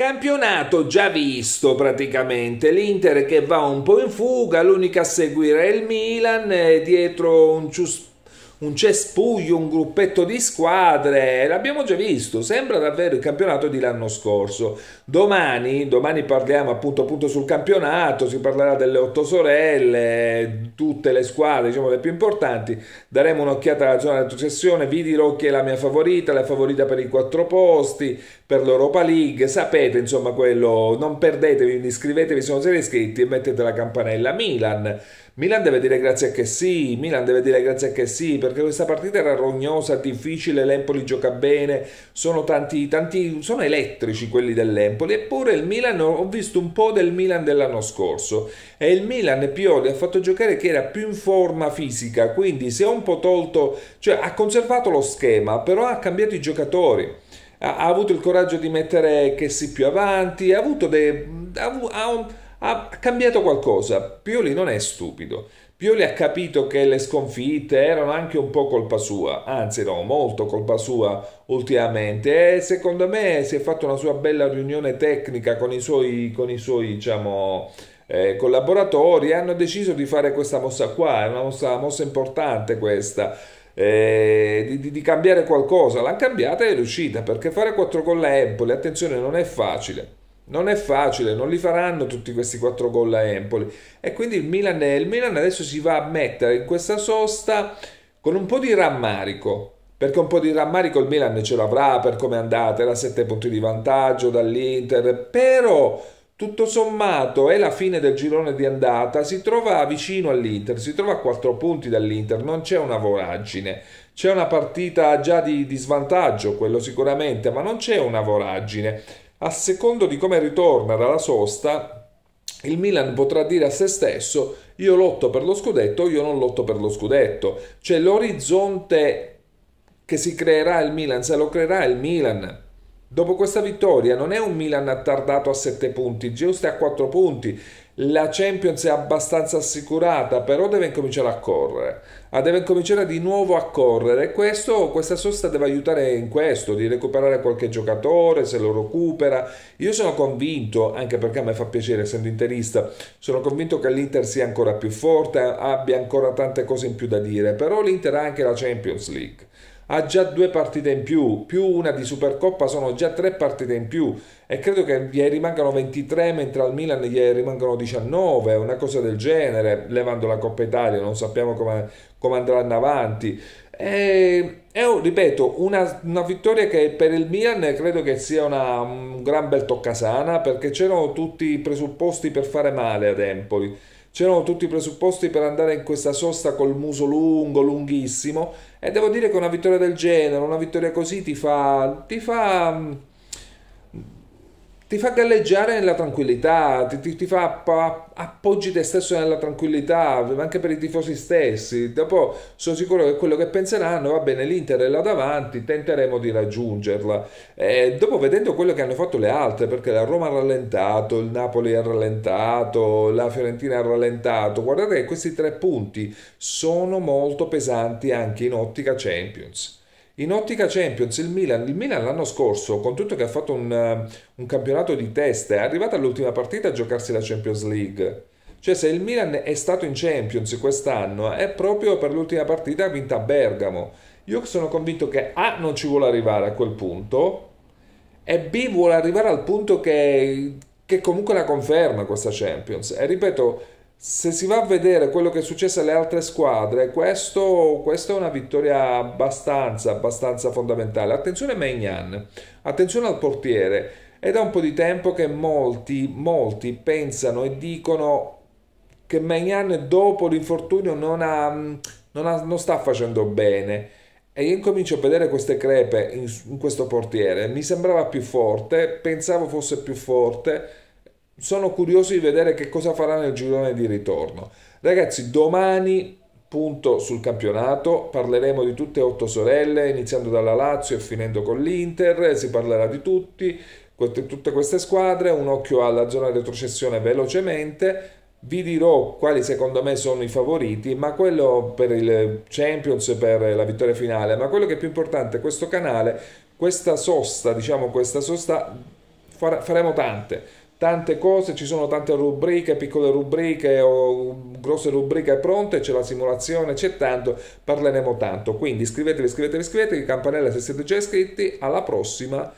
Campionato già visto praticamente, l'Inter che va un po' in fuga, l'unica a seguire è il Milan, eh, dietro un, cius- un cespuglio, un gruppetto di squadre, l'abbiamo già visto, sembra davvero il campionato dell'anno scorso. Domani, domani parliamo appunto, appunto, sul campionato, si parlerà delle otto sorelle, tutte le squadre, diciamo le più importanti, daremo un'occhiata alla zona di retrocessione, vi dirò chi è la mia favorita, la favorita per i quattro posti, per l'Europa League, sapete insomma quello, non perdetevi, iscrivetevi se non siete iscritti e mettete la campanella. Milan, Milan deve dire grazie a che sì, Milan deve dire grazie a che sì, perché questa partita era rognosa, difficile, l'Empoli gioca bene, sono tanti, tanti, sono elettrici quelli dell'Empoli, eppure il Milan, ho visto un po' del Milan dell'anno scorso, e il Milan Pioli ha fatto giocare che era più in forma fisica, quindi si è un po' tolto, cioè ha conservato lo schema, però ha cambiato i giocatori ha, avuto il coraggio di mettere che si più avanti, ha avuto dei... Ha, ha, ha cambiato qualcosa. Pioli non è stupido. Pioli ha capito che le sconfitte erano anche un po' colpa sua, anzi no, molto colpa sua ultimamente e secondo me si è fatta una sua bella riunione tecnica con i suoi, con i suoi diciamo, eh, collaboratori e hanno deciso di fare questa mossa qua, è una mossa, mossa importante questa. Eh, di, di, di, cambiare qualcosa. L'hanno cambiata e è riuscita perché fare 4 gol a Empoli, attenzione, non è facile. Non è facile, non li faranno tutti questi 4 gol a Empoli. E quindi il Milan, il Milan adesso si va a mettere in questa sosta con un po' di rammarico perché un po' di rammarico il Milan ce l'avrà per come è andata, era 7 punti di vantaggio dall'Inter, però tutto sommato è la fine del girone di andata, si trova vicino all'Inter, si trova a quattro punti dall'Inter, non c'è una voragine, c'è una partita già di, di svantaggio, quello sicuramente, ma non c'è una voragine. A secondo di come ritorna dalla sosta, il Milan potrà dire a se stesso io lotto per lo scudetto, io non lotto per lo scudetto. Cioè l'orizzonte che si creerà il Milan, se lo creerà il Milan Dopo questa vittoria non è un Milan attardato a 7 punti, Giusto a 4 punti, la Champions è abbastanza assicurata, però deve incominciare a correre, ah, deve incominciare di nuovo a correre questo, questa sosta deve aiutare in questo, di recuperare qualche giocatore se lo recupera. Io sono convinto, anche perché a me fa piacere essendo interista, sono convinto che l'Inter sia ancora più forte, abbia ancora tante cose in più da dire, però l'Inter ha anche la Champions League ha già due partite in più, più una di Supercoppa sono già tre partite in più e credo che gli rimangano 23 mentre al Milan gli rimangano 19, una cosa del genere, levando la Coppa Italia, non sappiamo come, come andranno avanti. E, e oh, ripeto, una, una, vittoria che per il Milan credo che sia una, un gran bel toccasana perché c'erano tutti i presupposti per fare male ad Empoli C'erano tutti i presupposti per andare in questa sosta col muso lungo, lunghissimo e devo dire che una vittoria del genere, una vittoria così ti fa... Ti fa mm, ti fa galleggiare nella tranquillità, ti, ti, ti fa app- appoggi te stesso nella tranquillità, anche per i tifosi stessi. Dopo sono sicuro che quello che penseranno, va bene, l'Inter è là davanti, tenteremo di raggiungerla. E dopo vedendo quello che hanno fatto le altre, perché la Roma ha rallentato, il Napoli ha rallentato, la Fiorentina ha rallentato, guardate che questi tre punti sono molto pesanti anche in ottica Champions. In ottica Champions il Milan, il Milan l'anno scorso, con tutto che ha fatto un, un campionato di testa, è arrivato all'ultima partita a giocarsi la Champions League. Cioè se il Milan è stato in Champions quest'anno è proprio per l'ultima partita vinta a Bergamo. Io sono convinto che A non ci vuole arrivare a quel punto e B vuole arrivare al punto che, che comunque la conferma questa Champions. E ripeto, se si va a vedere quello che è successo alle altre squadre, questo, questa è una vittoria abbastanza, abbastanza fondamentale. Attenzione a Maignan, attenzione al portiere. È da un po' di tempo che molti, molti pensano e dicono che Maignan dopo l'infortunio non, ha, non, ha, non sta facendo bene. E io incomincio a vedere queste crepe in, in questo portiere. Mi sembrava più forte, pensavo fosse più forte sono curioso di vedere che cosa farà nel girone di ritorno. Ragazzi, domani punto sul campionato, parleremo di tutte e otto sorelle, iniziando dalla Lazio e finendo con l'Inter, si parlerà di tutti, tutte queste squadre, un occhio alla zona retrocessione velocemente, vi dirò quali secondo me sono i favoriti, ma quello per il Champions, per la vittoria finale, ma quello che è più importante, questo canale, questa sosta, diciamo questa sosta, faremo tante tante cose, ci sono tante rubriche, piccole rubriche o grosse rubriche pronte, c'è la simulazione, c'è tanto, parleremo tanto. Quindi iscrivetevi, iscrivetevi, iscrivetevi, campanella se siete già iscritti, alla prossima,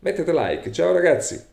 mettete like, ciao ragazzi!